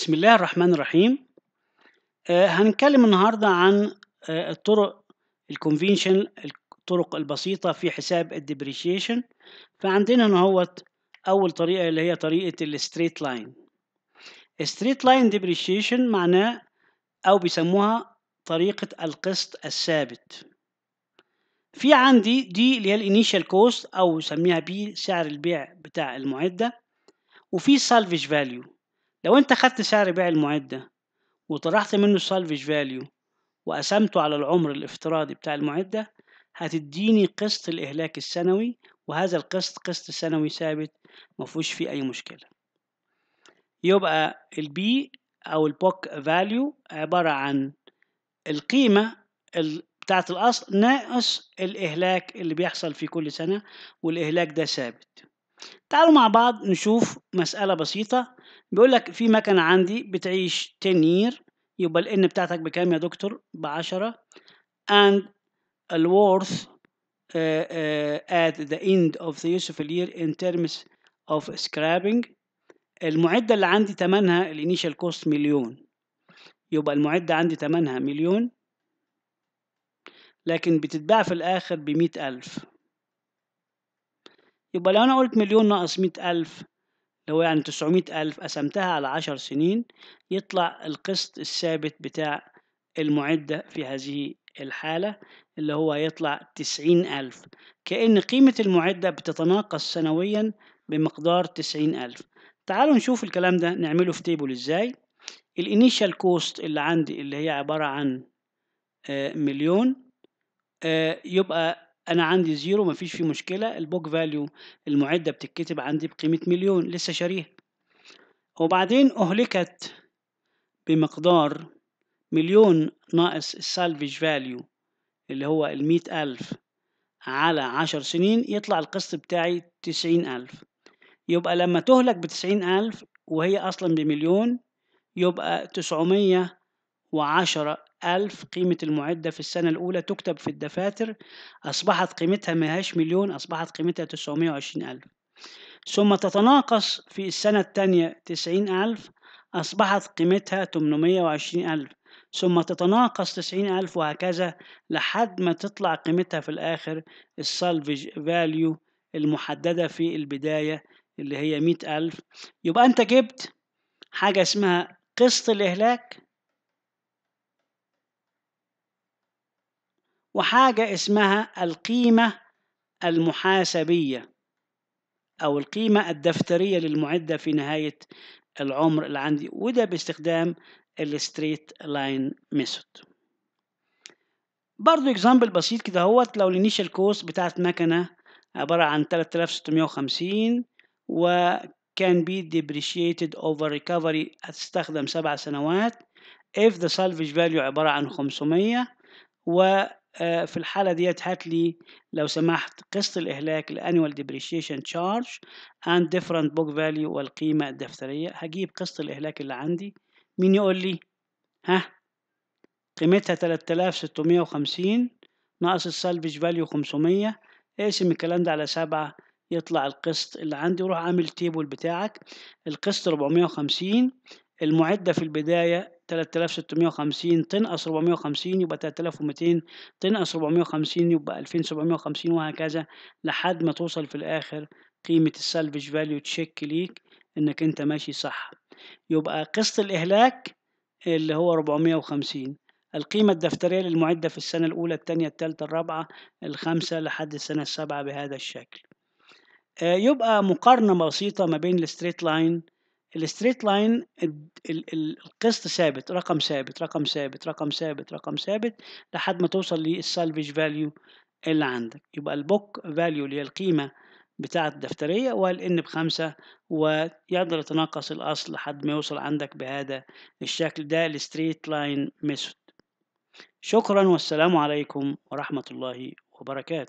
بسم الله الرحمن الرحيم آه، هنتكلم النهاردة عن آه، الطرق الكونفينشن الطرق البسيطة في حساب الديبريشيشن فعندنا هو هوت أول طريقة اللي هي طريقة الستريت لاين الستريت لاين ديبريشيشن معناه أو بيسموها طريقة القسط الثابت في عندي دي اللي هي الانيشال كوست أو سميها بي سعر البيع بتاع المعدة وفي salvage فاليو لو انت خدت سعر بيع المعدة وطرحت منه سالفج فاليو وقسمته على العمر الافتراضي بتاع المعدة هتديني قسط الإهلاك السنوي وهذا القسط قسط سنوي ثابت مفهوش فيه أي مشكلة يبقى البي أو البوك فاليو عبارة عن القيمة بتاعة الأصل ناقص الإهلاك اللي بيحصل في كل سنة والإهلاك ده ثابت تعالوا مع بعض نشوف مسألة بسيطة بيقول لك في مكنه عندي بتعيش 10 year يبقى الان بتاعتك بكام يا دكتور ب 10 and الورث uh, uh, at the end of the useful year in terms of scrapping المعده اللي عندي ثمنها الانيشال كوست مليون يبقى المعده عندي ثمنها مليون لكن بتتباع في الاخر بمئة الف يبقى لو انا قلت مليون ناقص مئة الف لو يعني تسعمية ألف قسمتها على عشر سنين يطلع القسط الثابت بتاع المعدة في هذه الحالة اللي هو يطلع تسعين ألف كأن قيمة المعدة بتتناقص سنويا بمقدار تسعين ألف تعالوا نشوف الكلام ده نعمله في تيبل إزاي الانيشال كوست اللي عندي اللي هي عبارة عن آه، مليون آه، يبقى انا عندي زيرو مفيش فيه مشكله البوك فاليو المعده بتتكتب عندي بقيمه مليون لسه شاريها وبعدين اهلكت بمقدار مليون ناقص السالفج فاليو اللي هو المئة ألف على عشر سنين يطلع القسط بتاعي تسعين ألف يبقى لما تهلك بتسعين ألف وهي أصلا بمليون يبقى تسعمية وعشرة ألف قيمة المعدة في السنة الأولى تكتب في الدفاتر أصبحت قيمتها مهاش مليون أصبحت قيمتها تسعمائة وعشرين ألف ثم تتناقص في السنة الثانية تسعين ألف أصبحت قيمتها تمنمية وعشرين ألف ثم تتناقص تسعين ألف وهكذا لحد ما تطلع قيمتها في الآخر السالفج فاليو المحددة في البداية اللي هي مئة ألف يبقى أنت جبت حاجة اسمها قسط الإهلاك وحاجة اسمها القيمة المحاسبية أو القيمة الدفترية للمعدة في نهاية العمر اللي عندي وده باستخدام الستريت لاين ميثود برضو اكزامبل بسيط كده هوت لو الانيشال كوست بتاعت مكنة عبارة عن 3650 و can be depreciated over recovery هتستخدم سبع سنوات if the salvage value عبارة عن 500 و آه، في الحالة ديت هات لي لو سمحت قسط الإهلاك Annual ديبريشيشن تشارج أند ديفرنت بوك فاليو والقيمة الدفترية هجيب قسط الإهلاك اللي عندي مين يقول لي ها قيمتها 3650 ناقص السالفج فاليو 500 اقسم الكلام ده على سبعة يطلع القسط اللي عندي وروح عامل تيبل بتاعك القسط 450 المعدة في البداية 3650 تنقص 450 يبقى 3200 تنقص 450 يبقى 2750 وهكذا لحد ما توصل في الآخر قيمة السالفج فاليو تشيك ليك إنك أنت ماشي صح يبقى قسط الإهلاك اللي هو 450 القيمة الدفترية للمعدة في السنة الأولى الثانية الثالثة الرابعة الخامسة لحد السنة السابعة بهذا الشكل آه، يبقى مقارنة بسيطة ما بين الستريت لاين الستريت لاين القسط ثابت رقم ثابت رقم ثابت رقم ثابت رقم ثابت لحد ما توصل للسالفيج فاليو اللي عندك يبقى البوك فاليو اللي هي القيمة بتاعة الدفترية والإن بخمسة ويقدر يتناقص الأصل لحد ما يوصل عندك بهذا الشكل ده الستريت لاين ميثود شكرا والسلام عليكم ورحمة الله وبركاته